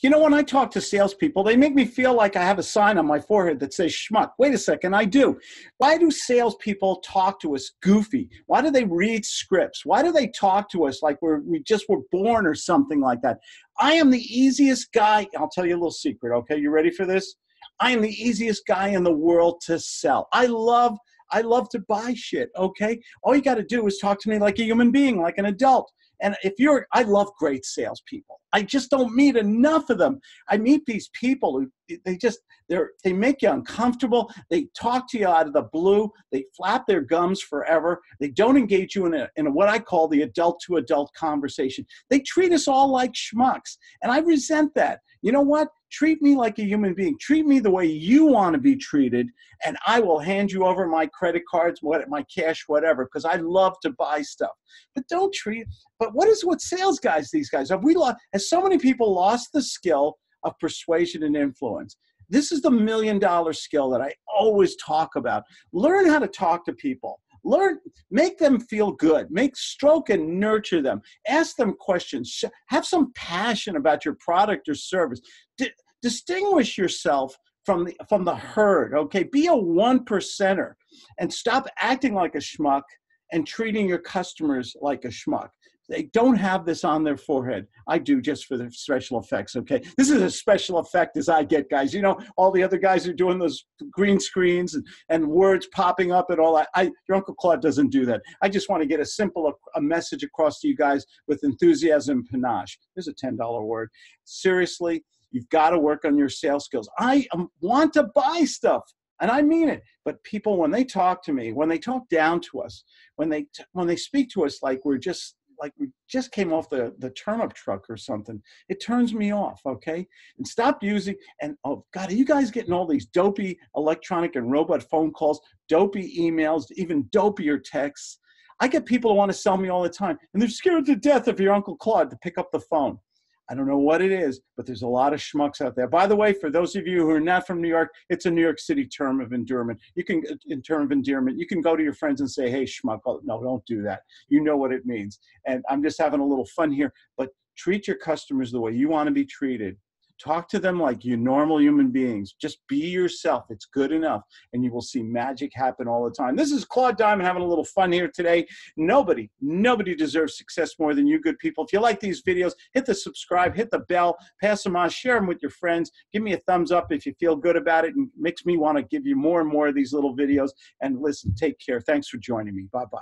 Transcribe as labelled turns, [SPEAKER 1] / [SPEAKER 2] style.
[SPEAKER 1] You know, when I talk to salespeople, they make me feel like I have a sign on my forehead that says schmuck. Wait a second, I do. Why do salespeople talk to us goofy? Why do they read scripts? Why do they talk to us like we're, we just were born or something like that? I am the easiest guy. I'll tell you a little secret, okay? You ready for this? I am the easiest guy in the world to sell. I love I love to buy shit, okay? All you got to do is talk to me like a human being, like an adult. And if you're, I love great salespeople. I just don't meet enough of them. I meet these people who they just they're they make you uncomfortable. They talk to you out of the blue. They flap their gums forever. They don't engage you in a, in a, what I call the adult to adult conversation. They treat us all like schmucks, and I resent that. You know what? treat me like a human being treat me the way you want to be treated and i will hand you over my credit cards what my cash whatever because i love to buy stuff but don't treat but what is what sales guys these guys have we lost has so many people lost the skill of persuasion and influence this is the million dollar skill that i always talk about learn how to talk to people learn make them feel good make stroke and nurture them ask them questions have some passion about your product or service distinguish yourself from the from the herd okay be a one percenter and stop acting like a schmuck and treating your customers like a schmuck they don't have this on their forehead. I do just for the special effects, okay? This is a special effect as I get, guys. You know, all the other guys are doing those green screens and, and words popping up and all that. I, your Uncle Claude doesn't do that. I just want to get a simple a message across to you guys with enthusiasm panache. There's a $10 word. Seriously, You've got to work on your sales skills. I want to buy stuff, and I mean it. But people, when they talk to me, when they talk down to us, when they when they speak to us like we're just like we just came off the the turnip truck or something, it turns me off. Okay, and stop using. And oh God, are you guys getting all these dopey electronic and robot phone calls, dopey emails, even dopier texts? I get people who want to sell me all the time, and they're scared to death of your Uncle Claude to pick up the phone. I don't know what it is, but there's a lot of schmucks out there. By the way, for those of you who are not from New York, it's a New York City term of endearment. You can, in term of endearment, you can go to your friends and say, "Hey, schmuck." Oh, no, don't do that. You know what it means. And I'm just having a little fun here, but treat your customers the way you want to be treated Talk to them like you normal human beings. Just be yourself. It's good enough. And you will see magic happen all the time. This is Claude Diamond having a little fun here today. Nobody, nobody deserves success more than you, good people. If you like these videos, hit the subscribe, hit the bell, pass them on, share them with your friends. Give me a thumbs up if you feel good about it and makes me want to give you more and more of these little videos. And listen, take care. Thanks for joining me. Bye bye.